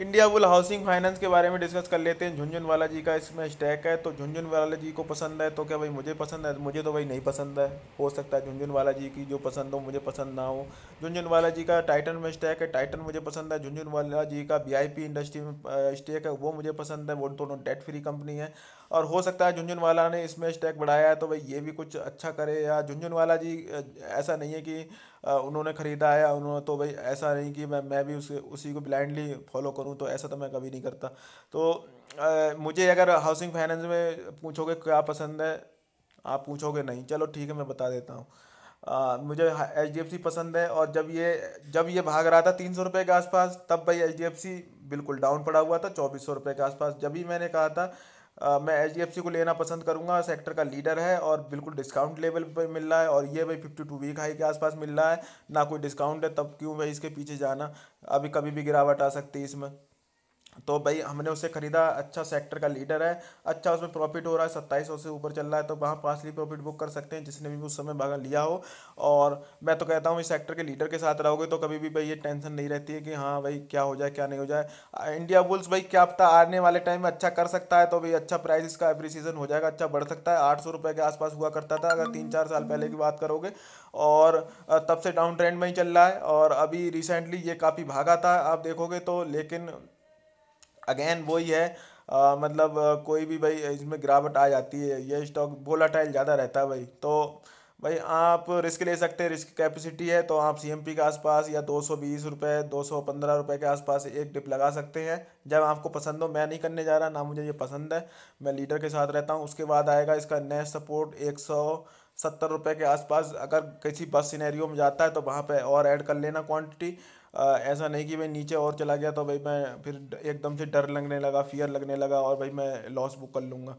India वुल housing finance के बारे में डिस्कस कर लेते हैं झुंझुनवाला जी का इसमें स्टैक है तो झुंझुनवाला जी को पसंद है तो क्या भाई मुझे पसंद है मुझे तो भाई नहीं पसंद है हो सकता है वाला जी की जो पसंद हो मुझे पसंद ना हो वाला जी का टाइटन में स्टैक है टाइटन मुझे पसंद है वाला जी का वी इंडस्ट्री में स्टेक है वो मुझे पसंद है वो दोनों डेट फ्री कंपनी है और हो सकता है झुंझुनवाला ने इसमें स्टैक बढ़ाया है तो भाई ये भी कुछ अच्छा करे या झुंझुनवाला जी ऐसा नहीं है कि उन्होंने ख़रीदा है उन्होंने तो भाई ऐसा नहीं कि मैं मैं भी उस उसी को ब्लाइंडली फॉलो करूँ तो ऐसा तो मैं कभी नहीं करता तो आ, मुझे अगर हाउसिंग फाइनेंस में पूछोगे क्या पसंद है आप पूछोगे नहीं चलो ठीक है मैं बता देता हूँ मुझे एच डी एफ सी पसंद है और जब ये जब ये भाग रहा था तीन सौ रुपये के आसपास तब भाई एच डी एफ सी बिल्कुल डाउन पड़ा हुआ था चौबीस सौ रुपये के आसपास जब ही मैंने कहा था मैं एच डी को लेना पसंद करूँगा सेक्टर का लीडर है और बिल्कुल डिस्काउंट लेवल पर मिल रहा है और ये भाई फिफ्टी टू वीक हाई के आसपास मिल रहा है ना कोई डिस्काउंट है तब क्यों भाई इसके पीछे जाना अभी कभी भी गिरावट आ सकती है इसमें तो भाई हमने उसे ख़रीदा अच्छा सेक्टर का लीडर है अच्छा उसमें प्रॉफिट हो रहा है सत्ताईस सौ से ऊपर चल रहा है तो वहाँ पासली प्रॉफिट बुक कर सकते हैं जिसने भी उस समय भागा लिया हो और मैं तो कहता हूँ इस सेक्टर के लीडर के साथ रहोगे तो कभी भी भाई ये टेंशन नहीं रहती है कि हाँ भाई क्या हो जाए क्या नहीं हो जाए इंडिया बुल्स भाई क्या पता आने वाले टाइम में अच्छा कर सकता है तो भाई अच्छा प्राइस इसका एप्रिसिएशन हो जाएगा अच्छा बढ़ सकता है आठ सौ के आसपास हुआ करता था अगर तीन चार साल पहले की बात करोगे और तब से डाउन ट्रेंड में ही चल रहा है और अभी रिसेंटली ये काफ़ी भागा था आप देखोगे तो लेकिन अगेन वही है आ, मतलब कोई भी भाई इसमें गिरावट आ जाती है ये स्टॉक टाइल ज़्यादा रहता है भाई तो भाई आप रिस्क ले सकते हैं रिस्क कैपेसिटी है तो आप सीएमपी के आसपास या दो सौ बीस रुपये दो सौ पंद्रह रुपये के आसपास एक डिप लगा सकते हैं जब आपको पसंद हो मैं नहीं करने जा रहा ना मुझे ये पसंद है मैं लीडर के साथ रहता हूँ उसके बाद आएगा इसका नेक्स्ट सपोर्ट एक सौ सत्तर रुपये के आसपास अगर किसी बस सिनेरियो में जाता है तो वहाँ पर और ऐड कर लेना क्वान्टिटी आ, ऐसा नहीं कि भाई नीचे और चला गया तो भाई मैं फिर एकदम से डर लगने लगा फियर लगने लगा और भाई मैं लॉस बुक कर लूँगा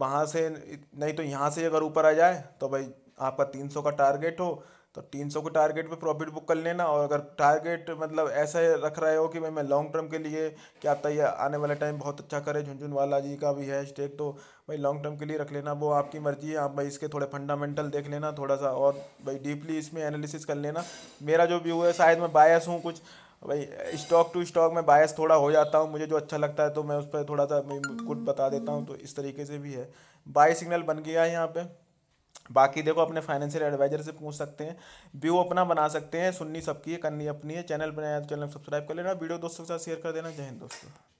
वहाँ से नहीं तो यहाँ से अगर ऊपर आ जाए तो भाई आपका तीन सौ का टारगेट हो तो तीन सौ के टारगेट पे प्रॉफिट बुक कर लेना और अगर टारगेट मतलब ऐसा रख रहे हो कि भाई मैं लॉन्ग टर्म के लिए क्या आता है आने वाला टाइम बहुत अच्छा करे झुंझुनवाला जी का भी है स्टेक तो भाई लॉन्ग टर्म के लिए रख लेना वो आपकी मर्जी है आप भाई इसके थोड़े फंडामेंटल देख लेना थोड़ा सा और भाई डीपली इसमें एनालिसिस कर लेना मेरा जो व्यू है शायद मैं बायस हूँ कुछ भाई स्टॉक टू स्टॉक में बायस थोड़ा हो जाता हूँ मुझे जो अच्छा लगता है तो मैं उस पर थोड़ा सा कुछ बता देता हूँ तो इस तरीके से भी है बाय सिग्नल बन गया है यहाँ पर बाकी देखो अपने फाइनेंशियल एडवाइजर से पूछ सकते हैं व्यू अपना बना सकते हैं सुननी सबकी है करनी अपनी है चैनल बनाया तो चैनल सब्सक्राइब कर लेना वीडियो दोस्तों के साथ शेयर कर देना जय हिंद दोस्तों